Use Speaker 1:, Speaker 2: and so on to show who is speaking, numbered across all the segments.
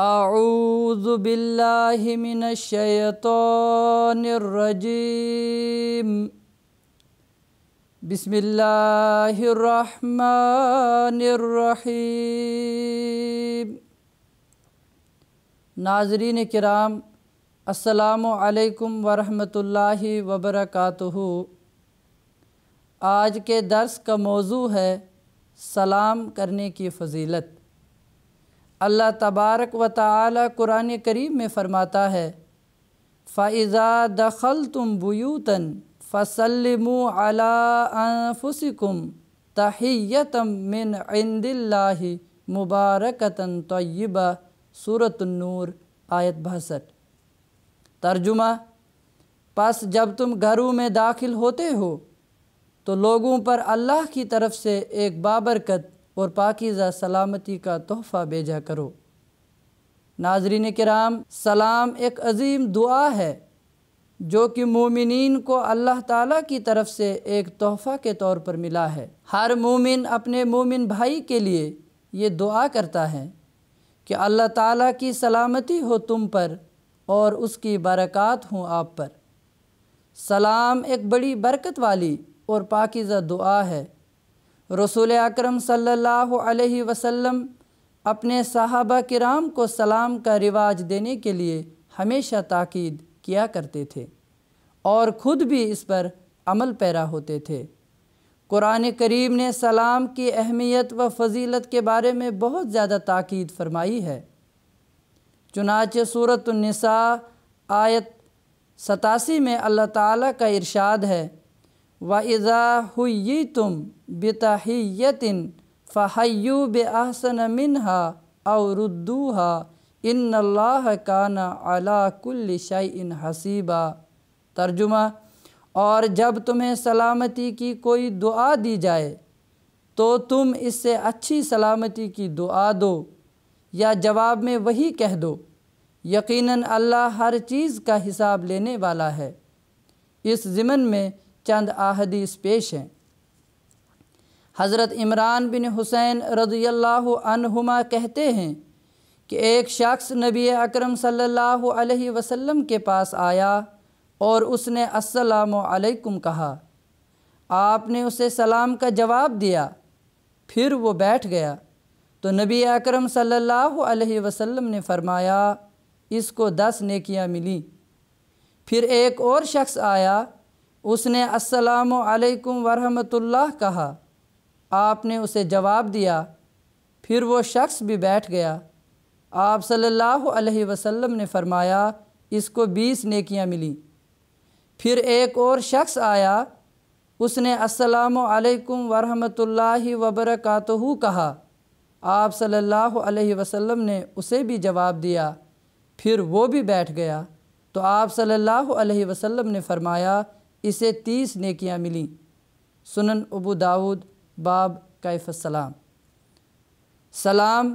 Speaker 1: أعوذ بالله من الشيطان الرجيم بسم الله الرحمن الرحيم नाजरीन कराम असलकम वरहमतुल्लाह वबरकू आज के दर्स का मौजू है सलाम करने की फजीलत अल्लाह तबारक व ताली कुरान करीम में फ़रमाता है फ़ाइज़ा दखल तुम बुतन फ़सलम अलाफुसकुम तहियतम मिन इंदिल्ला मुबारकतन सूरत नूर आयत बहसठ तर्जुमा पस जब तुम घरों में दाखिल होते हो तो लोगों पर अल्लाह की तरफ से एक बाबरकत और पाकिज़ा सलामती का तोहफ़ा भेजा करो नाजरीन कराम सलाम एक अजीम दुआ है जो कि मोमिन को अल्लाह ताला की तरफ से एक तोहफ़ा के तौर पर मिला है हर मोमिन अपने मोमिन भाई के लिए ये दुआ करता है कि अल्लाह ताला की सलामती हो तुम पर और उसकी बरक़ात हो आप पर सलाम एक बड़ी बरकत वाली और पाकिज़ा दुआ है रसूल अकरम सल्लल्लाहु अलैहि वसल्लम अपने साहबा किराम को सलाम का रिवाज देने के लिए हमेशा ताकीद किया करते थे और ख़ुद भी इस पर अमल पैरा होते थे कुरान करीम ने सलाम की अहमियत व फजीलत के बारे में बहुत ज़्यादा ताकीद फरमाई है चुनाच सूरत आयत सतासी में अल्लाह ताला का इरशाद है व इज़ा हुई तुम बिताहियतिन फ़हयु बहसन मिनहा हा इन अल्लाह ना अला कुल्ल इन हसीबा तर्जुमा और जब तुम्हें सलामती की कोई दुआ दी जाए तो तुम इससे अच्छी सलामती की दुआ दो या जवाब में वही कह दो यकीनन अल्लाह हर चीज़ का हिसाब लेने वाला है इस ज़िमन में चंद अहदीस पेश हैं हज़रत इमरान बिन हुसैन रज़ी कहते हैं कि एक शख्स नबी अकरम सल्लल्लाहु अलैहि वसल्लम के पास आया और उसने अलैकुम कहा आपने उसे सलाम का जवाब दिया फिर वो बैठ गया तो नबी अकरम सल्लल्लाहु अलैहि वसल्लम ने फ़रमाया इसको दस नेकियां मिली फिर एक और शख्स आया उसने अस्सलाम वालेकुम वरहमतुल्लाह कहा आपने उसे जवाब दिया फिर वो शख्स भी बैठ गया आप सल्लल्लाहु अलैहि वसल्लम ने फरमाया इसको बीस नेकियां मिली फिर एक और शख्स आया उसने अस्सलाम वालेकुम वरहमतुल्लाहि वबरकातहू कहा आप सल्लल्लाहु अलैहि वसल्लम ने उसे भी जवाब दिया फिर वो भी बैठ गया तो आप सल्लल्लाहु अलैहि वसल्लम ने फरमाया इसे तीस नेकियां मिली सुनन अबू दाऊद बाब कैफ़ सलाम सलाम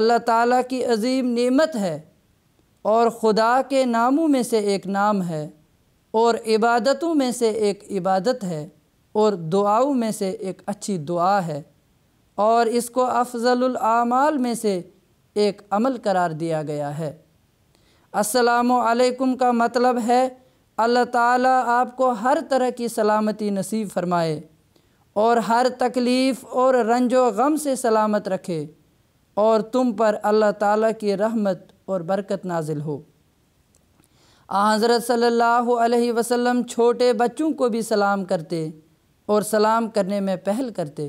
Speaker 1: अल्लाह ताला की अजीम नेमत है और ख़ुदा के नामों में से एक नाम है और इबादतों में से एक इबादत है और दुआओं में से एक अच्छी दुआ है और इसको आमाल में से एक अमल करार दिया गया है अस्सलाम का मतलब है अल्लाह ताला आपको हर तरह की सलामती नसीब फरमाए और हर तकलीफ़ और रंजो गम से सलामत रखे और तुम पर अल्लाह ताला की रहमत और बरकत नाजिल हो आ हज़रत सल्लल्लाहु अलैहि वसल्लम छोटे बच्चों को भी सलाम करते और सलाम करने में पहल करते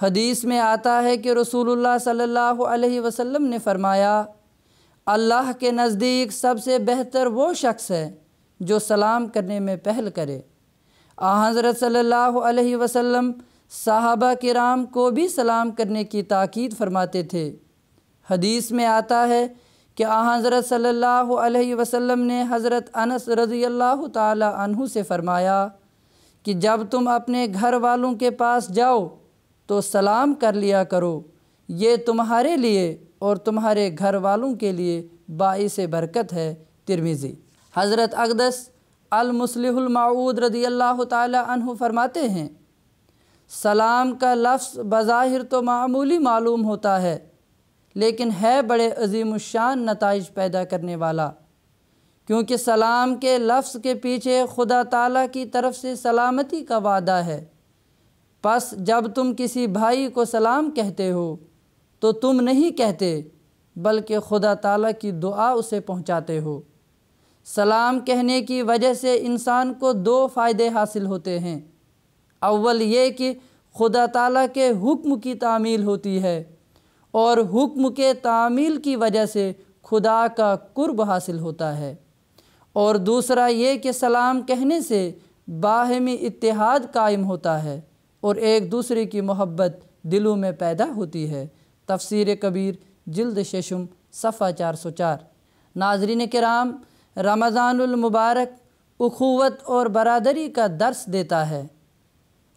Speaker 1: हदीस में आता है कि रसूलुल्लाह सल्लल्लाहु अलैहि वसल्लम ने फ़रमाया अल्लाह के नज़दीक सबसे बेहतर वो शख्स है जो सलाम करने में पहल करे आ हज़रत सल्ला वसम साहबा राम को भी सलाम करने की ताक़द फरमाते थे हदीस में आता है कि आ हज़रत सल्ला वसम ने हज़रत अनस रज़ी अल्लाह तहु से फ़रमाया कि जब तुम अपने घर वालों के पास जाओ तो सलाम कर लिया करो ये तुम्हारे लिए और तुम्हारे घर वालों के लिए बाईस बरकत है तिरमिज़ी हज़रत अकदस अलमसलमाऊद रदी अल्लाह तहु फरमाते हैं सलाम का लफ्ज़ बज़ाहिर तो मामूली मालूम होता है लेकिन है बड़े अजीम शान नतज पैदा करने वाला क्योंकि सलाम के लफ्ज़ के पीछे खुदा ताला की तरफ से सलामती का वादा है बस जब तुम किसी भाई को सलाम कहते हो तो तुम नहीं कहते बल्कि खुदा ताला की दुआ उसे पहुँचाते हो सलाम कहने की वजह से इंसान को दो फ़ायदे हासिल होते हैं अव्वल ये कि खुदा ताला के हुक्म की तामील होती है और हुक्म के तामील की वजह से खुदा का कुर्ब हासिल होता है और दूसरा ये कि सलाम कहने से बाहमी इतिहाद कायम होता है और एक दूसरे की मोहब्बत दिलों में पैदा होती है तफसीर कबीर जल्द शशम सफ़ा चार सौ चार नाजरीन कराम रमज़ानमबारक अखवत और बरदरी का दर्स देता है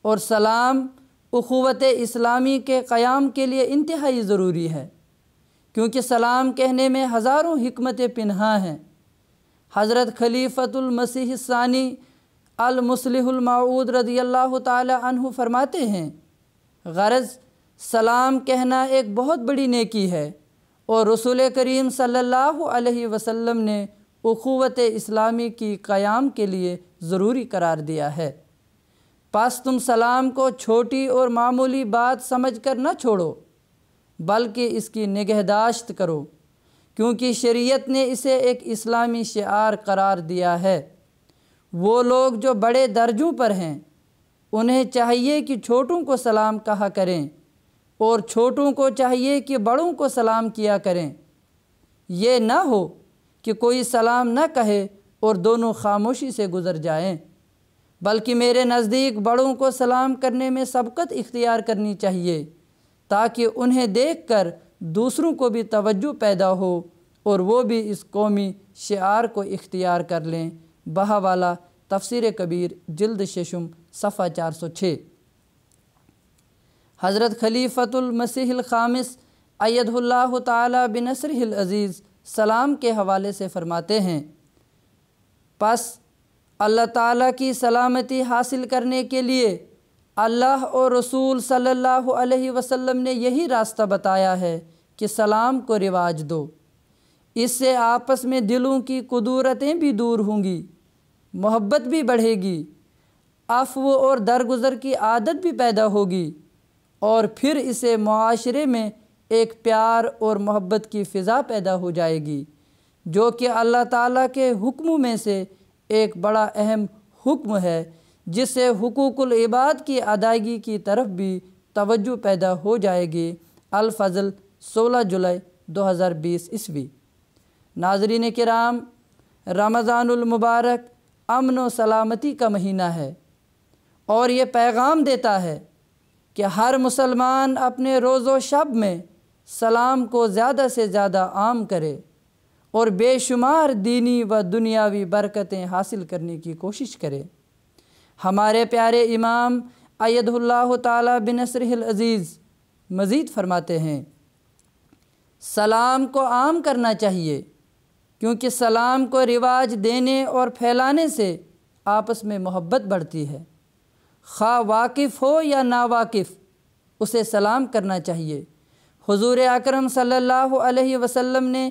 Speaker 1: और सलाम अखवत इस्लामी के क़्याम के लिए इंतहाई ज़रूरी है क्योंकि सलाम कहने में हज़ारों हमत पिन्हा हैं हज़रत खलीफ़तमसीहसानी अलमसलमाऊद रदी अल्लाह फरमाते हैं गरज सलाम कहना एक बहुत बड़ी नेकी है और रसूल करीम सल्लल्लाहु अलैहि वसल्लम ने अखवत इस्लामी की क़याम के लिए ज़रूरी करार दिया है पास तुम सलाम को छोटी और मामूली बात समझ कर न छोड़ो बल्कि इसकी निगहदाश्त करो क्योंकि शरीयत ने इसे एक इस्लामी शार करार दिया है वो लोग जो बड़े दर्जों पर हैं उन्हें चाहिए कि छोटों को सलाम कहा करें और छोटों को चाहिए कि बड़ों को सलाम किया करें ये ना हो कि कोई सलाम न कहे और दोनों खामोशी से गुज़र जाएं बल्कि मेरे नज़दीक बड़ों को सलाम करने में सबकत इख्तियार करनी चाहिए ताकि उन्हें देख कर दूसरों को भी तवज्जो पैदा हो और वो भी इस कौमी शार को इख्तियार कर लें बहावाला तफसर कबीर जल्द शशम सफ़ा चार सौ छः हज़रत खलीफतुलमसी ख़ामिस अयदुल्ला तला अज़ीज़ सलाम के हवाले से फ़रमाते हैं बस अल्लाह ताला की सलामती हासिल करने के लिए अल्लाह और रसूल सल्लल्लाहु अलैहि वसल्लम ने यही रास्ता बताया है कि सलाम को रिवाज दो इससे आपस में दिलों की क़ुदूरतें भी दूर होंगी मोहब्बत भी बढ़ेगी अफव और दरगुजर की आदत भी पैदा होगी और फिर इसे माशरे में एक प्यार और मोहब्बत की फ़िज़ा पैदा हो जाएगी जो कि अल्लाह ताला के हुक्म में से एक बड़ा अहम हुक्म है जिससे हकूक़ुल इबाद की अदायगी की तरफ भी तवज्जो पैदा हो जाएगी अलफजल 16 जुलाई 2020 ईस्वी नाजरीन कराम रमज़ानमबारक अमन व सलामती का महीना है और ये पैगाम देता है कि हर मुसलमान अपने रोज़ो शब में सलाम को ज़्यादा से ज़्यादा आम करे और बेशुमार दीनी व दुनियावी बरकतें हासिल करने की कोशिश करे हमारे प्यारे इमाम अयदुल्ला ताली बिनसर अज़ीज़ मज़ीद फरमाते हैं सलाम को आम करना चाहिए क्योंकि सलाम को रिवाज देने और फैलाने से आपस में मोहब्बत बढ़ती है खा वाकिफ़ हो या ना वाकिफ़ उसे सलाम करना चाहिए हुजूर अकरम सल्लल्लाहु अलैहि वसल्लम ने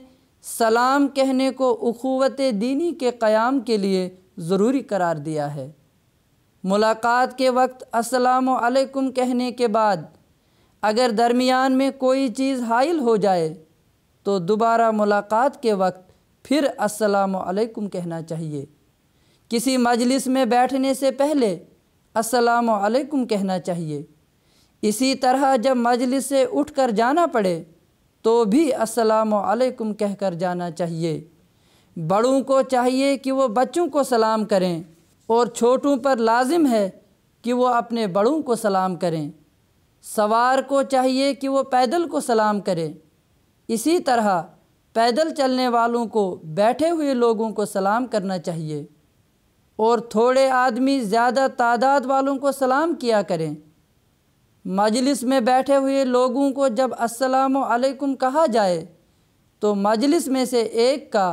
Speaker 1: सलाम कहने को अखूवत दीनी के क़याम के लिए ज़रूरी करार दिया है मुलाकात के वक्त असलकुम कहने के बाद अगर दरमियान में कोई चीज़ हाइल हो जाए तो दोबारा मुलाकात के वक्त फिर असलकुम कहना चाहिए किसी मजलिस में बैठने से पहले असलकुम कहना चाहिए इसी तरह जब मजलिस से उठ कर जाना पड़े तो भी असलकम कह कर जाना चाहिए बड़ों को चाहिए कि वो बच्चों को सलाम करें और छोटों पर लाजिम है कि वो अपने बड़ों को सलाम करें सवार को चाहिए कि वो पैदल को सलाम करें इसी तरह पैदल चलने वालों को बैठे हुए लोगों को सलाम करना चाहिए और थोड़े आदमी ज़्यादा तादाद वालों को सलाम किया करें मजलिस में बैठे हुए लोगों को जब अस्सलाम कहा जाए तो मजलिस में से एक का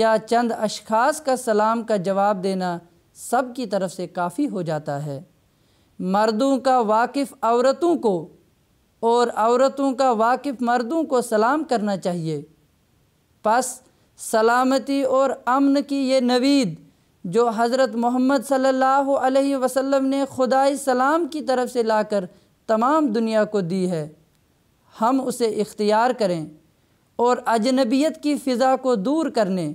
Speaker 1: या चंद अशखास का सलाम का जवाब देना सब की तरफ से काफ़ी हो जाता है मर्दों का वाकिफ़ औरतों को और औरतों का वाकिफ़ मर्दों को सलाम करना चाहिए बस सलामती और अमन की ये नवीद जो हज़रत मोहम्मद सल्लल्लाहु अलैहि वसल्लम ने खुदाई सलाम की तरफ से लाकर तमाम दुनिया को दी है हम उसे इख्तियार करें और अजनबियत की फ़िज़ा को दूर करने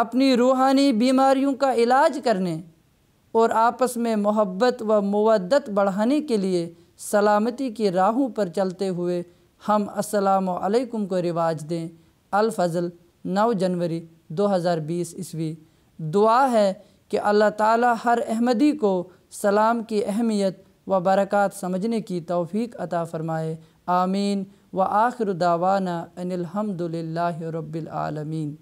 Speaker 1: अपनी रूहानी बीमारियों का इलाज करने और आपस में मोहब्बत व मवदत बढ़ाने के लिए सलामती की राहों पर चलते हुए हम असलकम को रिवाज दें अलफजल 9 जनवरी 2020 ईस्वी दुआ है कि अल्लाह ताला हर अहमदी को सलाम की अहमियत व बरक़ात समझने की तौफीक अता फ़रमाए आमीन व आखिर दावाना अनिलहमदिल्ला रबालमीन